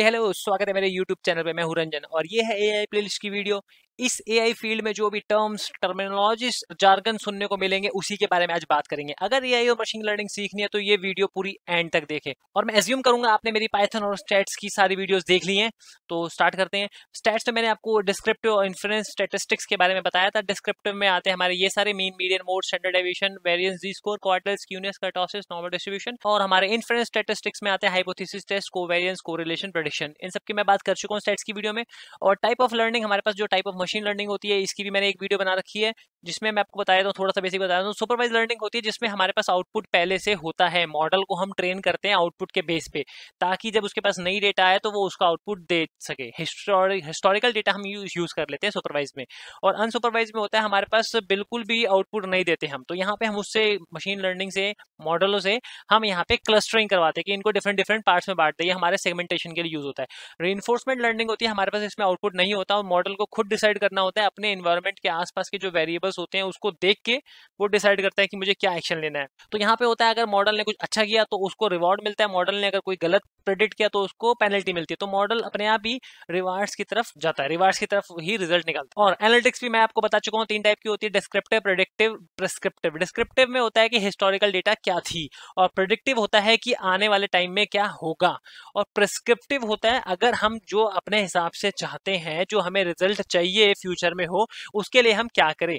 hello स्वागत है मेरे यूट्यूब चैनल पे मैं हूं रंजन और ये है AI प्लेलिस्ट की वीडियो इस एआई फील्ड में जो भी टर्म्स टर्मिनोलॉजी जार्गन सुनने को मिलेंगे उसी के बारे में आज बात करेंगे अगर एआई और मशीन लर्निंग सीखनी है तो ये वीडियो पूरी एंड तक देखें और मैं एज्यूम करूंगा आपने मेरी पाइथन और स्टेट्स की सारी वीडियो देख ली है तो स्टार्ट करते हैं स्टेट्स में तो मैंने आपको डिस्क्रिप्टिव और इन्फ्रेंस स्टेटिस्टिक्स के बारे में बताया था डिस्क्रिप्टिव में आते हैं हमारे ये सारे mean medium mode standard deviation variance d score quarters skewness kurtosis normal distribution और हमारे इन्फ्रेंस स्टेटिस्टिक्स में आते हैं हाइपोथिस टेस्ट को रिलेशन प्रोडिक्शन इन सब मैं बात कर चुका हूँ स्टेट्स की वीडियो में और टाइप ऑफ लर्निंग हमारे पास जो टाइप ऑफ मशीन लर्निंग होती है इसकी भी मैंने एक वीडियो बना रखी है जिसमें मैं आपको बताया देता हूँ थोड़ा सा बेसिक बता देता हूँ सुपरवाइज लर्निंग होती है जिसमें हमारे पास आउटपुट पहले से होता है मॉडल को हम ट्रेन करते हैं आउटपुट के बेस पे ताकि जब उसके पास नई डेटा आए तो वो उसका आउटपुट दे सके हिस्टोरिकल डेटा हम यूज यूज कर लेते हैं सुपरवाइज में और अनसुपरवाइज में होता है हमारे पास बिल्कुल भी आउटपुट नहीं देते हम तो यहाँ पे हम उससे मशीन लर्निंग से मॉडलों से हम यहाँ पे क्लस्टरिंग करवाते हैं कि इनको डिफरेंट डिफरेंट पार्ट्स में बांटते हैं हमारे सेगमेंटेशन के लिए यूज होता है री लर्निंग होती है हमारे पास इसमें आउटपुट नहीं होता और मॉडल को खुद डिसाइड डिसाइड करना होता है अपने इन्वायरमेंट के आसपास के जो वेरिएबल्स होते हैं उसको देख के वो डिसाइड करता है कि मुझे क्या एक्शन लेना है तो यहाँ पे होता है अगर मॉडल ने कुछ अच्छा किया तो उसको रिवॉर्ड मिलता है मॉडल ने अगर कोई गलत प्रेडिक्ट किया तो उसको पेनल्टी मिलती है तो मॉडल अपने आप ही रिवार्ड्स की तरफ जाता है रिवार्ड्स की तरफ ही रिजल्ट निकलता है और एनालिटिक्स भी मैं आपको बता चुका हूँ तीन टाइप की होती है डिस्क्रिप्टिव प्रेडिक्टिव प्रिस्क्रिप्टिव डिस्क्रिप्टिव में होता है कि हिस्टोरिकल डेटा क्या थी और प्रोडिक्टिव होता है कि आने वाले टाइम में क्या होगा और प्रिस्क्रिप्टिव होता है अगर हम जो अपने हिसाब से चाहते हैं जो हमें रिजल्ट चाहिए फ्यूचर में हो उसके लिए हम क्या करें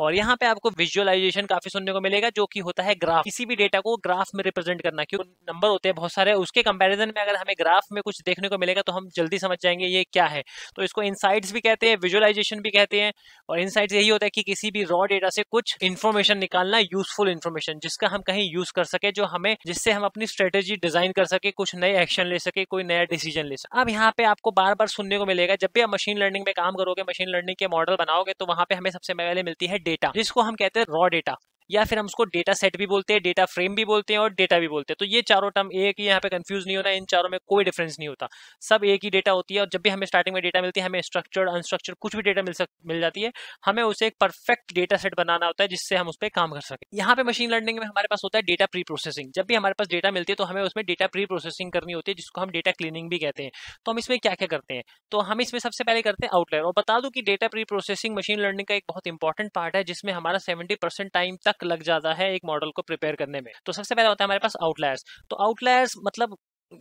और यहाँ पे आपको विजुअलाइजेशन काफी सुनने को मिलेगा जो कि होता है ग्राफ किसी भी डेटा को ग्राफ में रिप्रेजेंट करना क्यों नंबर होते हैं बहुत सारे उसके कंपेरिजन में अगर हमें ग्राफ में कुछ देखने को मिलेगा तो हम जल्दी समझ जाएंगे ये क्या है तो इसको इनसाइट्स भी कहते हैं विजुअलाइजेशन भी कहते हैं और इनसाइट्स यही होता है कि किसी भी रॉ डेटा से कुछ इन्फॉर्मेशन निकालना यूजफुल इन्फॉर्मेशन जिसका हम कहीं यूज कर सके जो हमें जिससे हम अपनी स्ट्रेटेजी डिजाइन कर सके कुछ नए एक्शन ले सके कोई नया डिसीजन ले सके अब यहाँ पे आपको बार बार सुनने को मिलेगा जब भी आप मशीन लर्निंग में काम करोगे मशीन लर्निंग के मॉडल बनाओगे तो वहाँ पे हमें सबसे पहले मिलती है डेटा जिसको हम कहते हैं रॉ डेटा या फिर हम उसको डेटा सेट भी बोलते हैं डेटा फ्रेम भी बोलते हैं और डेटा भी बोलते हैं तो ये चारों टर्म एक ही यहाँ पे कंफ्यूज नहीं होना इन चारों में कोई डिफरेंस नहीं होता सब एक ही डेटा होती है और जब भी हमें स्टार्टिंग में डेटा मिलती है हमें स्ट्रक्चर्ड अनस्ट्रक्चर्ड कुछ भी डेटा मिल सक मिल जाती है हमें उसे एक परफेक्ट डेटा सेट बनाना होता है जिससे हम उस पर काम कर सकें यहाँ पे मशीन लर्निंग में हमारे पास होता है डेटा प्री प्रोसेसिंग जब भी हमारे पास डेटा मिलती है तो हमें उसमें डेटा प्री प्रोसेसिंग करनी होती है जिसको हम डेटा क्लीनिंग भी कहते हैं तो हम इसमें क्या क्या करते हैं तो हम इसमें सबसे पहले करते हैं आउटलाइन और बता दूं कि data pre processing machine learning का एक बहुत इंपॉर्टेंट पार्ट है जिसमें हमारा सेवेंटी टाइम तक लग जाता है एक मॉडल को प्रिपेयर करने में तो सबसे पहले होता है हमारे पास आउटलायर्स तो आउटलायर्स मतलब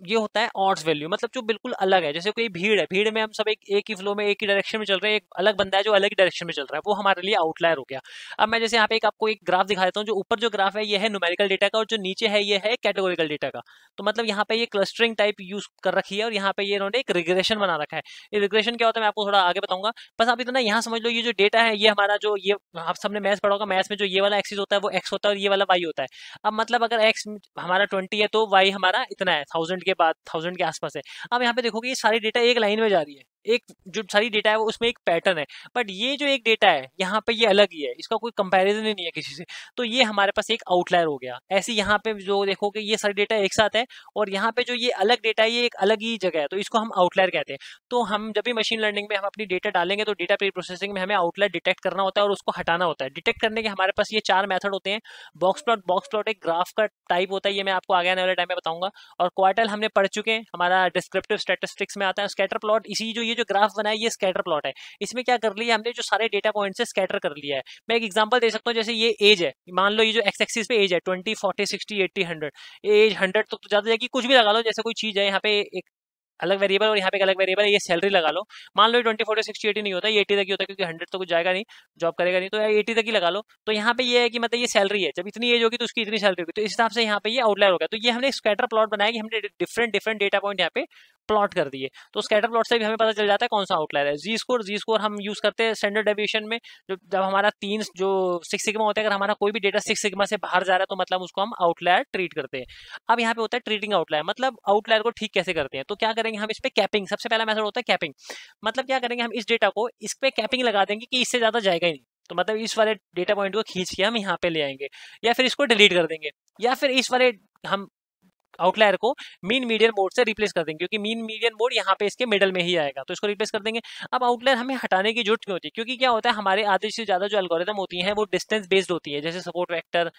ये होता है ऑर्ड्स वैल्यू मतलब जो बिल्कुल अलग है जैसे कोई भीड़ है भीड़ में हम सब एक एक ही फ्लो में एक ही डायरेक्शन में चल रहे हैं एक अलग बंदा है जो अलग ही डायरेक्शन में चल रहा है वो हमारे लिए आउटलायर हो गया अब मैं जैसे यहाँ पे एक आपको एक ग्राफ दिखा देता हूँ जो ऊपर जो ग्राफ है ये है न्यूमेरिकल डेटा का और जो नीचे है ये है कैटेगोरिकल डेटा का तो मतलब यहाँ पे ये क्लस्टरिंग टाइप यूज कर रखी है और यहाँ पे ये इन्होंने एक रिग्रेशन बना रखा है ये रिग्रेशन क्या होता है मैं आपको थोड़ा आगे बताऊंगा बस आप इतना यहाँ समझ लो ये जो डेटा है ये हमारा जो ये आप सबने मैथ्स पढ़ा होगा मैथ्स में जो ये वाला एक्सिस होता है वो एक्स होता है और ये वाला वाई होता है अब मतलब अगर एक्स हमारा ट्वेंटी है तो वाई हमारा इतना है थाउजेंड थाउजेंड के बाद थाउजेंड के आसपास है अब यहाँ पे देखोगे ये सारी डेटा एक लाइन में जा रही है एक जो सारी डेटा है वो उसमें एक पैटर्न है बट ये जो एक डेटा है यहाँ पे ये अलग ही है इसका कोई कंपैरिजन ही नहीं है किसी से तो ये हमारे पास एक आउटलायर हो गया ऐसे यहाँ पे जो देखो कि ये सारी डेटा एक साथ है और यहाँ पे जो ये अलग डेटा है ये एक अलग ही जगह है तो इसको हम आउटलायर कहते हैं तो हम जब भी मशीन लर्निंग में हम अपनी डेटा डालेंगे तो डेटा प्री प्रोसेसिंग में हमें आउटलायर डिटेक्ट करना होता है और उसको हटाना होता है डिटेक्ट करने के हमारे पास ये चार मैथड होते हैं बॉक्स प्लॉट बॉक्स प्लॉट एक ग्राफ का टाइप होता है ये मैं आपको आगे आने वाले टाइम में बताऊंगा और क्वार्टल हमने पढ़ चुके हैं हमारा डिस्क्रिप्टिव स्टेटिस्टिक्स में आता है स्कैटर प्लॉट इसी जो ये जो ग्राफ है ये स्कैटर प्लॉट है इसमें क्या कर लिया हमने जो सारे डेटा पॉइंट से स्कैटर कर लिया है मैं एक एग्जाम्पल दे सकता हूँ जैसे ये एज है मान लो ये जो एक्स एक्सिस पे एज है twenty forty sixty eighty hundred age hundred तो, तो ज़्यादा जाएगी कुछ भी लगा लो जैसे कोई चीज़ है यहाँ पे एक अलग वेरिएबल और यहाँ पे अलग वेरिएबल है ये सैलरी लगा लो मान लो ट्वेंटी फोर सिक्सटी एटी नहीं होता ये एटी तक ही होता है क्योंकि हंड्रेड तो कुछ जाएगा नहीं जॉब करेगा नहीं तो एटी तक ही लगा लो तो यहाँ पे ये है कि मतलब ये सैलरी है जब इतनी एज होगी तो उसकी इतनी सैलरी होगी तो इस हिसाब से यहाँ पे ये आउटलाइन होगा तो ये हमने स्कैटर प्लॉट बनाया कि हमने डिफरेंट डिफरेंट डेटा पॉइंट यहाँ पे प्लॉट कर दिए तो स्कैटर प्लॉट से भी हमें पता चल जाता है कौन सा आउटलायर है जी स्कोर जी स्कोर हम यूज़ करते हैं स्टैंडर्ड डेविएशन में जो जब हमारा तीन जो सिक्स सिग्मा होता है अगर हमारा कोई भी डेटा सिक्स सिग्मा से बाहर जा रहा है तो मतलब उसको हम आउटलायर ट्रीट करते हैं अब यहाँ पे होता है ट्रीटिंग आउटलायर मतलब आउटलायर को ठीक कैसे करते हैं तो क्या करेंगे हम इस पर कैपिंग सबसे पहला मेथड होता है कैपिंग मतलब क्या करेंगे हम इस डेटा को इस पर कैपिंग लगा देंगे कि इससे ज़्यादा जाएगा ही नहीं तो मतलब इस वाले डेटा पॉइंट को खींच के हम यहाँ पे ले आएंगे या फिर इसको डिलीट कर देंगे या फिर इस वाले हम आउटलायर को मीन मीडियम मोड से रिप्लेस कर देंगे क्योंकि मीन मीडियम मोड यहाँ पे इसके मिडल में ही आएगा तो इसको रिप्लेस कर देंगे अब आउटलायर हमें हटाने की जरूरत क्यों होती है क्योंकि क्या होता है हमारे आधे से ज़्यादा जो एल्गोरिदम होती है वो डिस्टेंस बेस्ड होती है जैसे सपोर्ट वैक्टर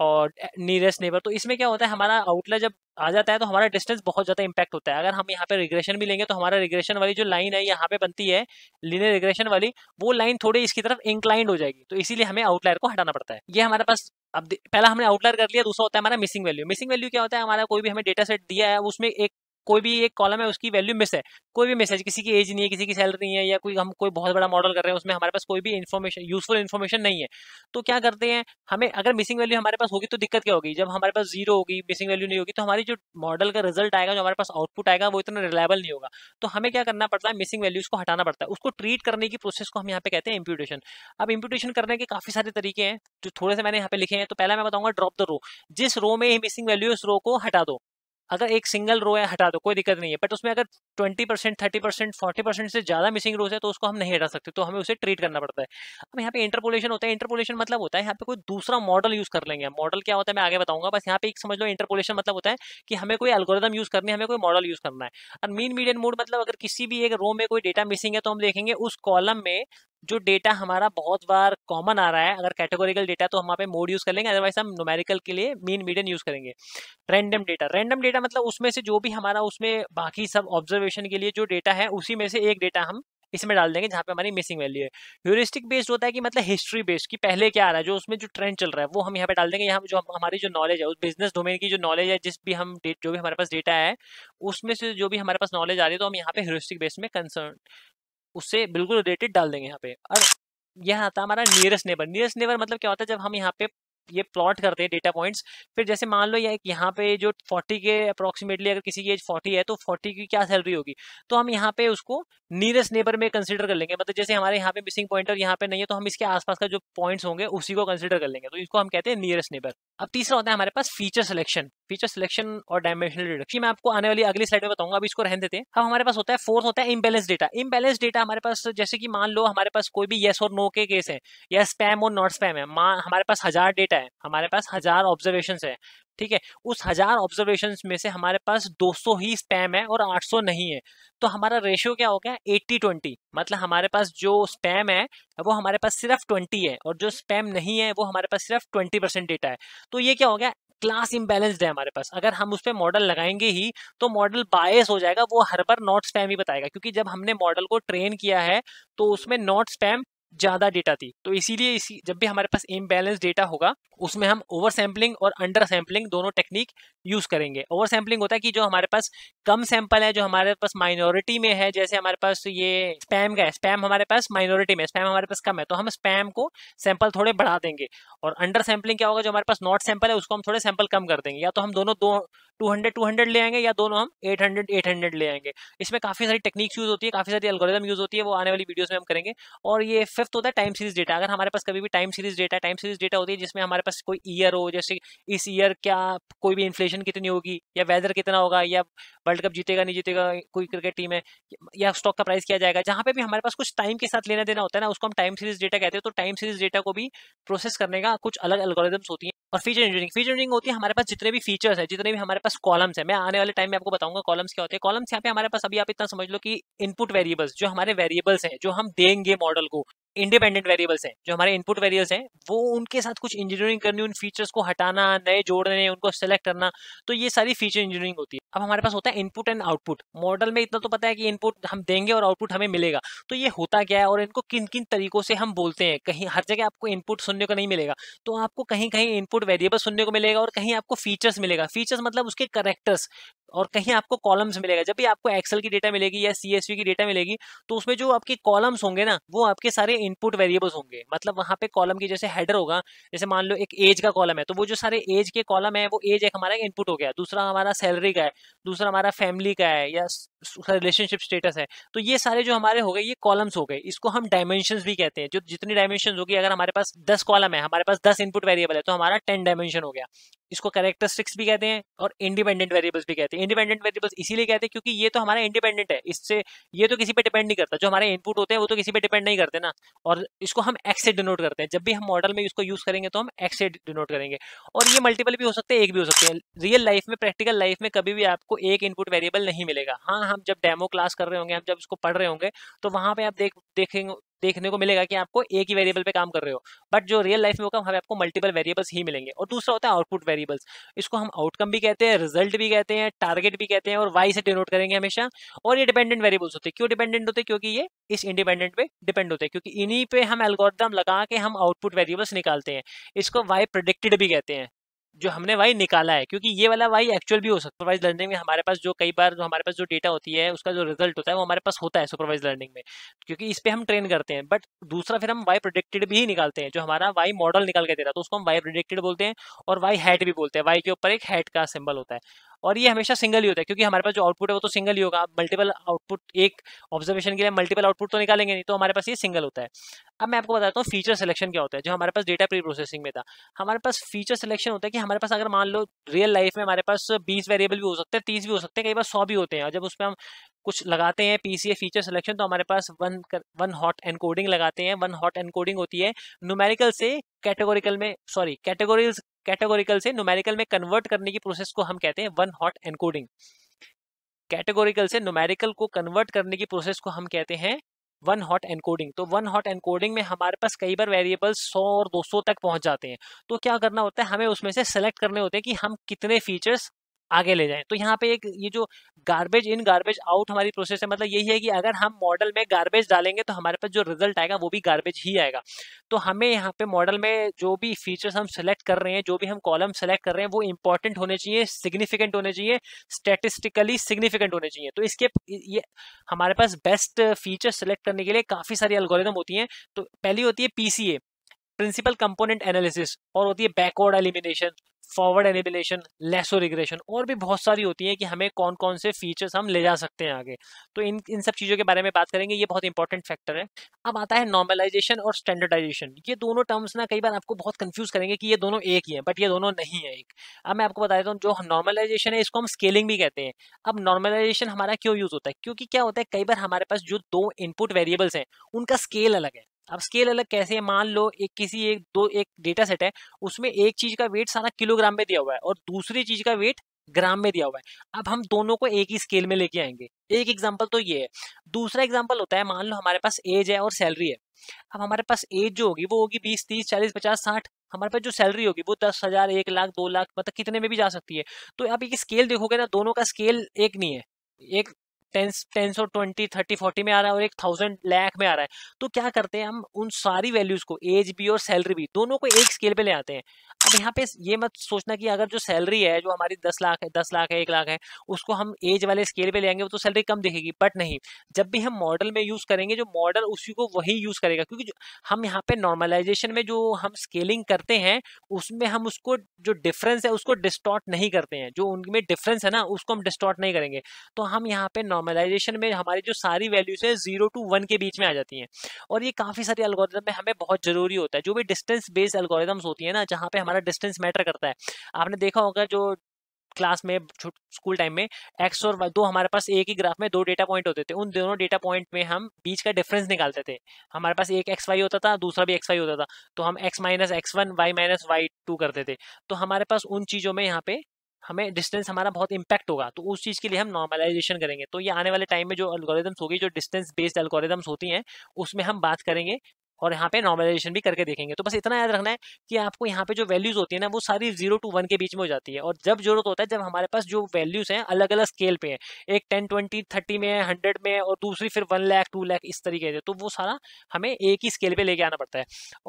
और नियरेस्ट नेबर तो इसमें क्या होता है हमारा आउटलेट जब आ जाता है तो हमारा डिस्टेंस बहुत ज़्यादा इंपैक्ट होता है अगर हम यहाँ पे रिग्रेशन भी लेंगे तो हमारा रिग्रेशन वाली जो लाइन है यहाँ पे बनती है लीनियर रिग्रेशन वाली वो लाइन थोड़ी इसकी तरफ इंक्लाइंड हो जाएगी तो इसीलिए हमें आउटलायर को हटाना पड़ता है ये हमारे पास अब पहला हमने आउटलायर कर लिया दूसरा होता है हमारा मिसिंग वैल्यू मिसिंग वैल्यू क्या होता है हमारा कोई भी हमें डेटा सेट दिया है उसमें एक कोई भी एक कॉलम है उसकी वैल्यू मिस है कोई भी मिस है किसी की एज नहीं है किसी की सैलरी नहीं है या कोई हम कोई बहुत बड़ा मॉडल कर रहे हैं उसमें हमारे पास कोई भी इन्फॉर्मेशन यूजफुल इन्फॉर्मेशन नहीं है तो क्या करते हैं हमें अगर मिसिंग वैल्यू हमारे पास होगी तो दिक्कत क्या होगी जब हमारे पास जीरो होगी मिसिंग वैल्यू नहीं होगी तो हमारी जो मॉडल का रिजल्ट आएगा जो हमारे पास आउटपुट आएगा वो इतना रिलायबल नहीं होगा तो हमें क्या करना पड़ता है मिसिंग वैल्यूज को हटाना पड़ता है उसको ट्रीट करने की प्रोसेस को हम यहाँ पे कहते हैं इंप्यूटेशन अब इंप्यूटेशन करने के काफी सारे तरीके हैं जो थोड़े से मैंने यहाँ पे लिखे हैं तो पहला मैं बताऊंगा ड्रॉप द रो जिस रो में मिसिंग वैल्यू उस रो को हटा दो अगर एक सिंगल रो है हटा दो कोई दिक्कत नहीं है बट उसमें अगर twenty percent thirty percent forty percent से ज़्यादा मिसिंग रोज है तो उसको हम नहीं हटा सकते तो हमें उसे ट्रीट करना पड़ता है अब यहाँ पे इंटरपोलेशन होता है इंटरपोलेशन मतलब होता है यहाँ पे कोई दूसरा मॉडल यूज़ कर लेंगे मॉडल क्या होता है मैं आगे बताऊंगा बस यहाँ पे एक समझ लो इंटरपोलेशन मतलब होता है कि हमें कोई एल्गोरिदम यूज़ करनी है हमें कोई मॉडल यूज़ करना है और मीन मीडियम मोड मतलब अगर किसी भी एक रो में कोई डेटा मिसिंग है तो हम देखेंगे उस कॉलम में जो डेटा हमारा बहुत बार कॉमन आ रहा है अगर कैटेगोरिकल डेटा तो हम वहाँ पे मोड यूज़ कर लेंगे अदरवाइज हम नोमेरिकल के लिए मीन मीडियन यूज़ करेंगे रैंडम डेटा रैंडम डेटा मतलब उसमें से जो भी हमारा उसमें बाकी सब ऑब्जर्वेशन के लिए जो डेटा है उसी में से एक डेटा हम इसमें डाल देंगे जहाँ पे हमारी मिसिंग वैल्यू है ह्यूरिस्टिक बेस्ड होता है कि मतलब हिस्ट्री बेस्ड कि पहले क्या आ रहा है जो उसमें जो ट्रेंड चल रहा है वो हम यहाँ पे डाल देंगे यहाँ जो हमारी जो नॉलेज है उस बिजनेस डोमेन की जो नॉलेज है जिस भी हम जो भी हमारे पास डेटा है उसमें से जो भी हमारे पास नॉलेज आ रही है तो हम यहाँ पे ह्यूरिस्टिक बेस्ड में कंसर्न उससे बिल्कुल रिलेटेड डाल देंगे यहाँ पे और यहाँ आता है हमारा नियरेस्ट नेबर नियरेस्ट नेबर मतलब क्या होता है जब हम यहाँ पे ये प्लॉट करते हैं डेटा पॉइंट्स फिर जैसे मान लो या यहाँ पे जो 40 के अप्रोक्सीमेटली अगर किसी की एज 40 है तो 40 की क्या सैलरी होगी तो हम यहाँ पे उसको नियरेस्ट नेबर में कंसिडर कर लेंगे मतलब जैसे हमारे यहाँ पे मिसिंग पॉइंटर यहाँ पे नहीं है तो हम इसके आसपास का जो पॉइंट्स होंगे उसी को कंसिडर कर लेंगे तो इसको हम कहते हैं नियरेस्ट नेबर अब तीसरा होता है हमारे पास फीचर सिलेक्शन फीचर सिलेक्शन और डायमेंशनल रिडक्शन मैं आपको आने वाली अगली स्लाइड में बताऊंगा अभी इसको रहने देते हैं अब हमारे पास होता है फोर्थ होता है इम्बेलेंस डेटा इम्बेलेंस डेटा हमारे पास जैसे कि मान लो हमारे पास कोई भी येस और नो के केस है या स्पैम और नॉट स्पैम है हमारे पास हजार डेटा है हमारे पास हजार ऑब्जर्वेशन है ठीक है उस हजार ऑब्जर्वेशन में से हमारे पास 200 ही स्पैम है और 800 नहीं है तो हमारा रेशियो क्या हो गया एट्टी ट्वेंटी मतलब हमारे पास जो स्पैम है वो हमारे पास सिर्फ 20 है और जो स्पैम नहीं है वो हमारे पास सिर्फ 20 परसेंट डेटा है तो ये क्या हो गया क्लास इम्बेलेंसड है हमारे पास अगर हम उस पर मॉडल लगाएंगे ही तो मॉडल बायस हो जाएगा वो हर बार नॉट स्पैम ही बताएगा क्योंकि जब हमने मॉडल को ट्रेन किया है तो उसमें नॉट स्पैम ज़्यादा डेटा थी तो इसीलिए इसी जब भी हमारे पास इम्बेलेंस डेटा होगा उसमें हम ओवर सैम्पलिंग और अंडर सैम्पलिंग दोनों टेक्निक यूज़ करेंगे ओवर सैम्पलिंग होता है कि जो हमारे पास कम सैंपल है जो हमारे पास माइनॉरिटी में है जैसे हमारे पास ये स्पैम का है स्पैम हमारे पास माइनॉरिटी में स्पैम हमारे पास कम है तो हम स्पैम को सैंपल थोड़े बढ़ा देंगे और अंडर सैम्पलिंग क्या होगा जो हमारे पास नॉट सैंपल है उसको हम थोड़े सैंपल कम कर देंगे या तो हम दोनों दो टू हंड्रेड टू हंड्रेड ले आएंगे या दोनों हम एट हंड्रेड एट हंड्रेड ले आएंगे इसमें काफ़ी सारी टेक्निक्स यूज़ होती है काफ़ी सारी एल्गोरिदम यूज़ होती है वो आने वाली वीडियोज़ में हम करेंगे और ये फिफ्थ होता है टाइम सीरीज डेटा अगर हमारे पास कभी भी time series data time series data होती है जिसमें हमारे पास कोई ईयर हो जैसे इस ईयर क्या कोई भी इन्फ्लेशन कितनी होगी या वेदर कितना होगा या वर्ल्ड कप जीतेगा नहीं जीतेगा कोई क्रिकेट टीम है या स्टॉक का प्राइस किया जाएगा जहाँ पे भी हमारे पास कुछ टाइम के साथ लेना देना होता है ना उसको हम टाइम सीरीज डेटा कहते हैं तो टाइम सीरीज डेटा को भी प्रोसेस करने का कुछ अलग एल्गोरिदम्स होती है और फीचर इंजीनियरिंग फीचर इंजीनियरिंग होती है हमारे पास जितने भी फीचर्स है जितने भी हमारे पास कॉलम्स है मैं आने वाले टाइम में आपको बताऊंगा कॉलम्स क्या होते हैं कॉलम्स यहाँ पे हमारे पास अभी आप इतना समझ लो कि इनपुट वेरिएबल्स जो हमारे वेरिएबल्स हैं जो हम देंगे मॉडल को इंडिपेंडेंट वेरिएबल्स हैं जो हमारे इनपुट वेरिएबल्स हैं वो उनके साथ कुछ इंजीनियरिंग करनी उन फीचर्स को हटाना नए जोड़ने उनको सेलेक्ट करना तो ये सारी फीचर इंजीनियरिंग होती है अब हमारे पास होता है इनपुट एंड आउटपुट मॉडल में इतना तो पता है कि इनपुट हम देंगे और आउटपुट हमें मिलेगा तो ये होता क्या है और इनको किन किन तरीकों से हम बोलते हैं कहीं हर जगह आपको इनपुट सुनने को नहीं मिलेगा तो आपको कहीं कहीं इनपुट वेरिएबल सुनने को मिलेगा और कहीं आपको फीचर्स मिलेगा फीचर्स मतलब उसके करेक्टर्स और कहीं आपको कॉलम्स मिलेगा जब भी आपको एक्सेल की डेटा मिलेगी या वी की डेटा मिलेगी तो उसमें जो आपके कॉलम्स होंगे ना वो आपके सारे इनपुट वेरिएबल्स होंगे मतलब वहां पे कॉलम की जैसे हेडर होगा जैसे मान लो एक एज का कॉलम है तो वो जो सारे एज के कॉलम है वो एज एक हमारा इनपुट हो गया दूसरा हमारा सैलरी का है दूसरा हमारा फैमिली का है या उसका रिलेशनशिप स्टेटस है तो ये सारे जो हमारे हो गए ये कॉलम्स हो गए इसको हम डायमेंशन भी कहते हैं जो जितनी डायमेंशन होगी अगर हमारे पास दस कॉलम है हमारे पास दस इनपुट वेरिएबल है तो हमारा टेन डायमेंशन हो गया इसको कैरेक्टरिस्टिक्स भी कहते हैं और इंडिपेंडेंट वेरिएबल्स भी कहते हैं इंडिपेंडेंट वेरिएबल्स इसीलिए कहते हैं क्योंकि ये तो हमारा इंडिपेंडेंट है इससे ये तो किसी पे डिपेंड नहीं करता जो हमारे इनपुट होते हैं वो तो किसी पे डिपेंड नहीं करते ना और इसको हम एक्स से डिनोट करते हैं जब भी हम मॉडल में इसको यूज करेंगे तो हम एक्स से डिनोट करेंगे और ये मल्टीपल भी हो सकते हैं एक भी हो सकते हैं रियल लाइफ में प्रैक्टिकल लाइफ में कभी भी आपको एक इनपुट वेरिएबल नहीं मिलेगा हाँ हम जब डेमो क्लास कर रहे होंगे हम जब इसको पढ़ रहे होंगे तो वहां पर आप देख देखेंगे देखने को मिलेगा कि आपको एक ही वेरिएबल पे काम कर रहे हो बट जो रियल लाइफ में होगा हमें आपको मल्टीपल वेरिएबल्स ही मिलेंगे और दूसरा होता है आउटपुट वेरिएबल्स इसको हम आउटकम भी कहते हैं रिजल्ट भी कहते हैं टारगेट भी कहते हैं और वाई से डिनोट करेंगे हमेशा और ये डिपेंडेंट वेरिएबल्स होते हैं क्यों डिपेंडेंट होते हैं क्योंकि ये इस इंडिपेंडेंट पे डिपेंड होते हैं क्योंकि इन्हीं पे हम एल्गोरिदम लगा के हम आउटपुट वेरिएबल्स निकालते हैं इसको वाई प्रोडिक्टेड भी कहते हैं जो हमने वाई निकाला है क्योंकि ये वाला वाई एक्चुअल भी हो सकता है सुपरवाइज लर्निंग में हमारे पास जो कई बार जो हमारे पास जो डेटा होती है उसका जो रिजल्ट होता है वो हमारे पास होता है सुपरवाइज लर्निंग में क्योंकि इस पर हम ट्रेन करते हैं बट दूसरा फिर हम वाई प्रोडिक्टेड भी निकालते हैं जो हमारा वाई मॉडल निकाल के देता है तो उसको हम वाई प्रोडिक्टेड बोलते हैं और वाई हैट भी बोलते हैं वाई के ऊपर एक हैट का सिंबल होता है और ये हमेशा सिंगल ही होता है क्योंकि हमारे पास जो आउटपुट है वो तो सिंगल ही होगा मल्टीपल आउटपुट एक ऑब्जर्वेशन के लिए मल्टीपल आउटपुट तो निकालेंगे नहीं तो हमारे पास ये सिंगल होता है अब मैं आपको बताता हूँ फीचर सिलेक्शन क्या होता है जो हमारे पास डेटा प्री प्रोसेसिंग में था हमारे पास फीचर सिलेक्शन होता है कि हमारे पास अगर मान लो रियल लाइफ में हमारे पास बीस वेरिएबल भी हो सकते हैं तीस भी हो सकते हैं कई बार सौ भी होते हैं और जब उसमें हम कुछ लगाते हैं ए फीचर सिलेक्शन तो हमारे पास वन वन हॉट एनकोडिंग लगाते हैं वन हॉट एनकोडिंग होती है न्यूमेरिकल से कैटेगोरिकल में सॉरी कैटेगोरीज कैटेगोरिकल से नुमेरिकल में कन्वर्ट करने की प्रोसेस को हम कहते हैं वन हॉट एनकोडिंग कैटेगोरिकल से नुमेरिकल को कन्वर्ट करने की प्रोसेस को हम कहते हैं वन हॉट एनकोडिंग तो वन हॉट एनकोडिंग में हमारे पास कई बार वेरिएबल 100 और 200 तक पहुंच जाते हैं तो क्या करना होता है हमें उसमें से सेलेक्ट करने होते हैं कि हम कितने फीचर्स आगे ले जाएं तो यहाँ पे एक ये जो गार्बेज इन गार्बेज आउट हमारी प्रोसेस है मतलब यही है कि अगर हम मॉडल में गार्बेज डालेंगे तो हमारे पास जो रिजल्ट आएगा वो भी गार्बेज ही आएगा तो हमें यहाँ पे मॉडल में जो भी फीचर्स हम सेलेक्ट कर रहे हैं जो भी हम कॉलम सेलेक्ट कर रहे हैं वो इंपॉर्टेंट होने चाहिए सिग्निफिकेंट होने चाहिए स्टेटिस्टिकली सिग्निफिकेंट होने चाहिए तो इसके ये हमारे पास बेस्ट फीचर सेलेक्ट करने के लिए काफ़ी सारी एल्गोरिदम होती हैं तो पहली होती है पी प्रिंसिपल कंपोनेंट एनालिसिस और होती है backward elimination forward annihilation lasso regression और भी बहुत सारी होती हैं कि हमें कौन कौन से फीचर्स हम ले जा सकते हैं आगे तो इन इन सब चीज़ों के बारे में बात करेंगे ये बहुत इंपॉर्टेंट फैक्टर है अब आता है नॉर्मलाइजेशन और स्टैंडर्डाइजेशन ये दोनों टर्म्स ना कई बार आपको बहुत कन्फ्यूज़ करेंगे कि ये दोनों एक ही हैं बट ये दोनों नहीं है एक अब मैं आपको बता देता हूँ जो नॉर्मलाइजेशन है इसको हम स्केलिंग भी कहते हैं अब नॉर्मलाइजेशन हमारा क्यों यूज़ होता है क्योंकि क्या होता है कई बार हमारे पास जो दो इनपुट वेरिएबल्स हैं उनका स्केल अलग है अब स्केल अलग कैसे है मान लो एक किसी एक दो एक डेटा सेट है उसमें एक चीज का वेट सारा किलोग्राम में दिया हुआ है और दूसरी चीज का वेट ग्राम में दिया हुआ है अब हम दोनों को एक ही स्केल में लेके आएंगे एक एग्जाम्पल तो ये है दूसरा एग्जाम्पल होता है मान लो हमारे पास एज है और सैलरी है अब हमारे पास एज जो होगी वो होगी बीस तीस चालीस पचास साठ हमारे पास जो सैलरी होगी वो दस हज़ार एक लाख दो लाख मतलब कितने में भी जा सकती है तो आप एक स्केल देखोगे ना दोनों का स्केल एक नहीं है एक टेन टेन सौ ट्वेंटी थर्टी फोर्टी में आ रहा है और एक थाउजेंड लैख में आ रहा है तो क्या करते हैं हम उन सारी वैल्यूज़ को एज भी और सैलरी भी दोनों को एक स्केल पे ले आते हैं अब यहाँ पे ये मत सोचना कि अगर जो सैलरी है जो हमारी दस लाख है दस लाख है एक लाख है उसको हम एज वाले स्केल पे लेंगे तो सैलरी कम दिखेगी बट नहीं जब भी हम मॉडल में यूज़ करेंगे जो मॉडल उसी को वही यूज़ करेगा क्योंकि हम यहाँ पे नॉर्मलाइजेशन में जो हम स्केलिंग करते हैं उसमें हम उसको जो डिफरेंस है उसको डिस्टॉर्ट नहीं करते हैं जो उनमें डिफरेंस है ना उसको हम डिस्टॉर्ट नहीं करेंगे तो हम यहाँ पे नॉर्मलाइजेशन में हमारी जो सारी वैल्यूज है जीरो टू वन के बीच में आ जाती हैं और ये काफ़ी सारी अलगोरिदम में हमें बहुत ज़रूरी होता है जो भी डिस्टेंस बेस्ड अलगोरिदम्स होती है ना जहाँ पे हमारा डिस्टेंस मैटर करता है आपने देखा होगा जो क्लास में स्कूल टाइम में एक्स और वाई दो हमारे पास एक ही ग्राफ में दो डेटा पॉइंट होते थे उन दोनों डेटा पॉइंट में हम बीच का डिफरेंस निकालते थे हमारे पास एक एक्स वाई होता था दूसरा भी एक्स वाई होता था तो हम x minus x one y minus y two करते थे तो हमारे पास उन चीज़ों में यहाँ पे हमें डिस्टेंस हमारा बहुत इंपैक्ट होगा तो उस चीज़ के लिए हम नॉर्मलाइजेशन करेंगे तो ये आने वाले टाइम में जो एल्गोरिदम्स होगी जो डिस्टेंस बेस्ड एल्गोरिदम्स होती हैं उसमें हम बात करेंगे और यहाँ पे नॉर्मलाइजेशन भी करके देखेंगे तो बस इतना याद रखना है कि आपको यहाँ पे जो वैल्यूज होती है ना वो सारी जीरो टू वन के बीच में हो जाती है और जब जरूरत होता है जब हमारे पास जो वैल्यूज हैं अलग अलग स्केल पे है एक टेन ट्वेंटी थर्टी में है हंड्रेड में है और दूसरी फिर वन लैख टू लैख इस तरीके से तो वो सारा हमें एक ही स्केल पर लेके आना पड़ता है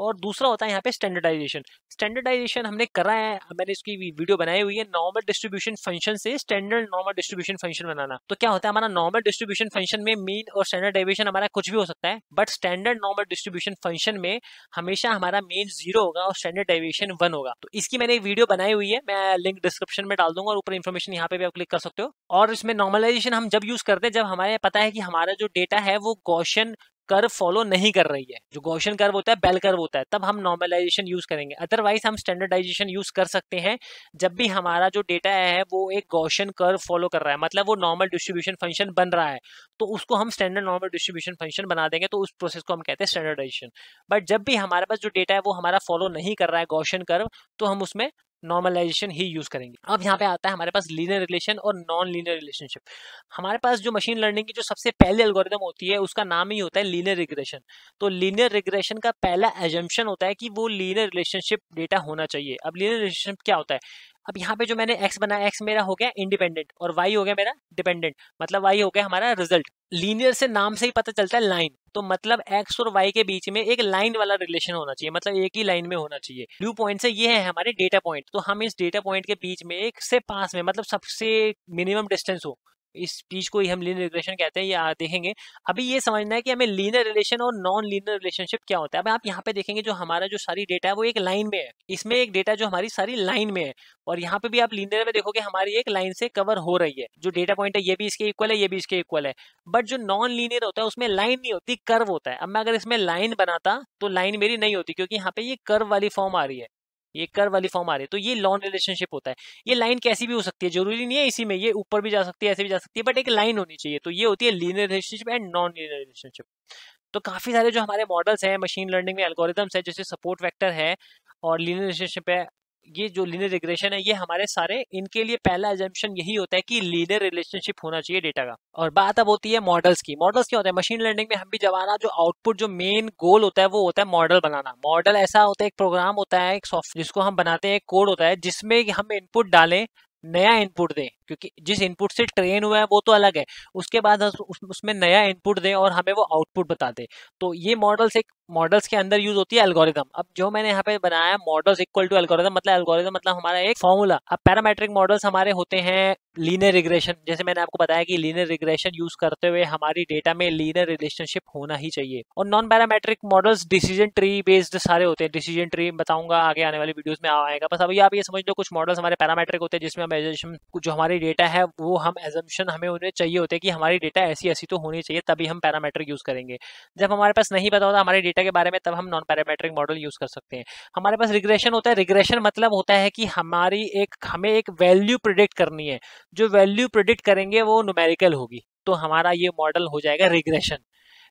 और दूसरा होता है यहाँ पे स्टैंडर्डाइजेशन स्टैंडर्डाइजेशन हमने करा है मैंने इसकी वीडियो बनाई हुई है नॉर्मल डिस्ट्रीब्यूशन फंक्शन से स्टैंडर्ड नॉर्मल डिस्ट्रीब्यूशन फंक्शन बनाना तो क्या होता है हमारा नॉर्मल डिस्ट्रीब्यूशन फंक्शन में मीन और स्टैंडर्ड हमारा कुछ भी हो सकता है but standard normal distribution function में हमेशा हमारा मेन जीरो होगा और स्टैंडर्ड डेविएशन वन होगा तो इसकी मैंने एक वीडियो बनाई हुई है मैं लिंक डिस्क्रिप्शन में डाल दूंगा और ऊपर इन्फॉर्मेशन यहाँ पे भी आप क्लिक कर सकते हो और इसमें नॉर्मलाइजेशन हम जब यूज करते हैं जब हमारे पता है कि हमारा जो डेटा है वो गौशन कर्व फॉलो नहीं कर रही है जो गौशन कर्व होता है बेल कर्व होता है तब हम नॉर्मलाइजेशन यूज करेंगे अदरवाइज हम स्टैंडर्डाइजेशन यूज कर सकते हैं जब भी हमारा जो डेटा है वो एक गौशन कर्व फॉलो कर रहा है मतलब वो नॉर्मल डिस्ट्रीब्यूशन फंक्शन बन रहा है तो उसको हम स्टैंडर्ड नॉर्मल डिस्ट्रीब्यूशन फंक्शन बना देंगे तो उस प्रोसेस को हम कहते हैं स्टैंडर्डाइजेशन बट जब भी हमारे पास जो डेटा है वो हमारा फॉलो नहीं कर रहा है गौशन कर्व तो हम उसमें नॉर्मलाइजेशन ही यूज करेंगे अब यहाँ पे आता है हमारे पास लीनियर रिलेशन और नॉन लीनियर रिलेशनशिप हमारे पास जो मशीन लर्निंग की जो सबसे पहले एल्गोरिदम होती है उसका नाम ही होता है लीनियर रिग्रेशन तो लीनियर रिग्रेशन का पहला एजम्पन होता है कि वो लीनियर रिलेशनशिप डेटा होना चाहिए अब लीनियर रिलेशनशिप क्या होता है अब यहाँ पे जो मैंने एक्स बनाया एक्स मेरा हो गया इंडिपेंडेंट और वाई हो गया मेरा डिपेंडेंट मतलब वाई हो गया हमारा रिजल्ट लीनियर से नाम से ही पता चलता है लाइन तो मतलब एक्स और वाई के बीच में एक लाइन वाला रिलेशन होना चाहिए मतलब एक ही लाइन में होना चाहिए व्यू पॉइंट से ये है हमारे डेटा पॉइंट तो हम इस डेटा पॉइंट के बीच में एक से पास में मतलब सबसे मिनिमम डिस्टेंस हो इस चीज को ही हम लीनर रिलेशन कहते हैं ये देखेंगे अभी ये समझना है कि हमें लीनर रिलेशन और नॉन लीनर रिलेशनशिप क्या होता है अब आप यहाँ पे देखेंगे जो हमारा जो सारी डेटा है वो एक लाइन में है इसमें एक डेटा जो हमारी सारी लाइन में है और यहाँ पे भी आप लीनर में देखोगे हमारी एक लाइन से कवर हो रही है जो डेटा पॉइंट है ये भी इसके इक्वल है ये भी इसके इक्वल है बट जो नॉन लीनियर होता है उसमें लाइन नहीं होती कर्व होता है अब मैं अगर इसमें लाइन बनाता तो लाइन मेरी नहीं होती क्योंकि यहाँ पे ये कर्व वाली फॉर्म आ रही है ये कर वाली फॉर्म आ रही है तो ये लॉन रिलेशनशिप होता है ये लाइन कैसी भी हो सकती है जरूरी नहीं है इसी में ये ऊपर भी जा सकती है ऐसे भी जा सकती है बट एक लाइन होनी चाहिए तो ये होती है linear relationship and non linear relationship तो काफी सारे जो हमारे मॉडल्स हैं मशीन लर्निंग में एल्गोरिदम्स है जैसे सपोर्ट वैक्टर है और लीनियर रिलेशनशिप है ये जो लीनियर रिग्रेशन है ये हमारे सारे इनके लिए पहला एजेंशन यही होता है कि लीनियर रिलेशनशिप होना चाहिए डेटा का और बात अब होती है मॉडल्स की मॉडल्स क्या होता है मशीन लर्निंग में हम भी जब आना जो आउटपुट जो मेन गोल होता है वो होता है मॉडल बनाना मॉडल ऐसा होता है एक प्रोग्राम होता है एक सॉफ्ट जिसको हम बनाते हैं एक कोड होता है जिसमें हम इनपुट डालें नया इनपुट दें क्योंकि जिस इनपुट से ट्रेन हुआ है वो तो अलग है उसके बाद उस, उसमें नया इनपुट दें और हमें वो आउटपुट बता दें तो ये मॉडल्स एक मॉडल्स के अंदर यूज होती है एल्गोरिदम अब जो मैंने यहाँ पे बनाया मॉडल्स इक्वल टू एल्गोरिदम मतलब एल्गोरिदम मतलब हमारा एक फॉर्मूला अब पैरामेट्रिक मॉडल्स हमारे होते हैं लीनर रिग्रेशन जैसे मैंने आपको बताया कि लीनर रिग्रेशन यूज करते हुए हमारी डेटा में लीनर रिलेशनशिप होना ही चाहिए और non parametric models decision tree based सारे होते हैं डिसीजन ट्री बताऊंगा आगे आने वाली वीडियोस में आएगा बस अभी आप ये समझ लो कुछ मॉडल्स हमारे पैरामेट्रिक होते हैं जिसमें हम जो हमारी डेटा है वो हम एजम्पन हमें उन्हें चाहिए होते हैं कि हमारी डेटा ऐसी ऐसी तो होनी चाहिए तभी हम पैरामेट्रिक यूज़ करेंगे जब हमारे पास नहीं पता होता हमारे डेटा के बारे में तब हम नॉन पैरामेट्रिक मॉडल यूज़ कर सकते हैं हमारे पास रिग्रेशन होता है रिग्रेशन मतलब होता है कि हमारी एक हमें एक वैल्यू प्रोडिक्ट करनी है जो वैल्यू प्रोडिक्ट करेंगे वो नुमेरिकल होगी तो हमारा ये मॉडल हो जाएगा रिग्रेशन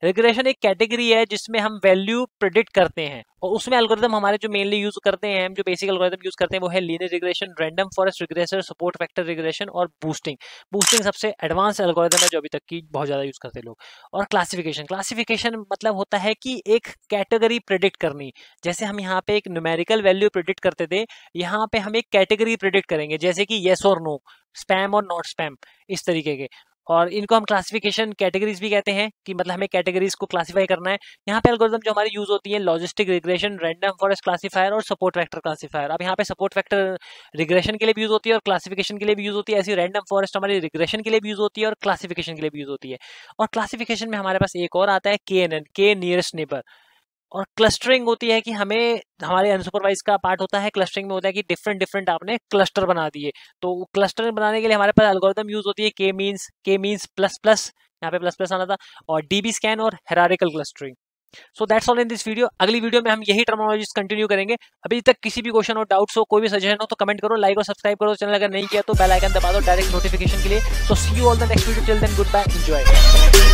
रिग्रेशन एक कैटेगरी है जिसमें हम वैल्यू प्रिडिक्ट करते हैं और उसमें एल्गोरिदम हमारे जो मेनली यूज करते हैं हम जो बेसिक एल्गोरिदम यूज करते हैं वो है linear regression random forest regressor support factor regression और बूस्टिंग बूस्टिंग सबसे एडवांस एल्गोरिदम है जो अभी तक की बहुत ज्यादा यूज करते लोग और क्लासिफिकेशन क्लासिफिकेशन मतलब होता है कि एक कैटेगरी प्रिडिक्ट करनी जैसे हम यहाँ पे एक न्यूमेरिकल वैल्यू प्रिडिक्ट करते थे यहाँ पे हम एक कैटेगरी प्रिडिक्ट करेंगे जैसे कि येस और नो स्पैम और नॉट स्पैम इस तरीके के और इनको हम क्लासिफिकेशन कैटेगरीज भी कहते हैं कि मतलब हमें कैटेगरीज को क्लासिफाई करना है यहाँ पे एल्गोरिदम जो हमारी यूज होती है logistic regression random forest classifier और सपोर्ट फैक्टर क्लासिफायर अब यहाँ पे सपोर्ट फैक्टर रिग्रेशन के लिए भी यूज होती है और क्लासिफिकेशन के लिए भी यूज होती है ऐसी रैंडम फॉरेस्ट हमारी रिग्रेशन के लिए भी यूज होती है और क्लासिफिकेशन के लिए भी यूज होती है और क्लासिफिकेशन में हमारे पास एक और आता है K N N K nearest neighbour और क्लस्टरिंग होती है कि हमें हमारे अनसुपरवाइज का पार्ट होता है क्लस्टरिंग में होता है कि डिफरेंट डिफरेंट आपने क्लस्टर बना दिए तो क्लस्टर बनाने के लिए हमारे पास अलगोरिदम यूज होती है के मीन्स के मीन्स प्लस प्लस यहाँ पे प्लस प्लस आना था और डीबी स्कैन और hierarchical clustering so that's all in this video अगली वीडियो में हम यही टर्मोलॉजीज कंटिन्यू करेंगे अभी तक किसी भी क्वेश्चन और डाउट्स हो कोई भी सजेशन हो तो कमेंट करो लाइक और सब्सक्राइब करो चैनल अगर नहीं किया तो बेल आइकन दबा दो डायरेक्ट नोटिफिकेशन के लिए so see you all the next video till then goodbye enjoy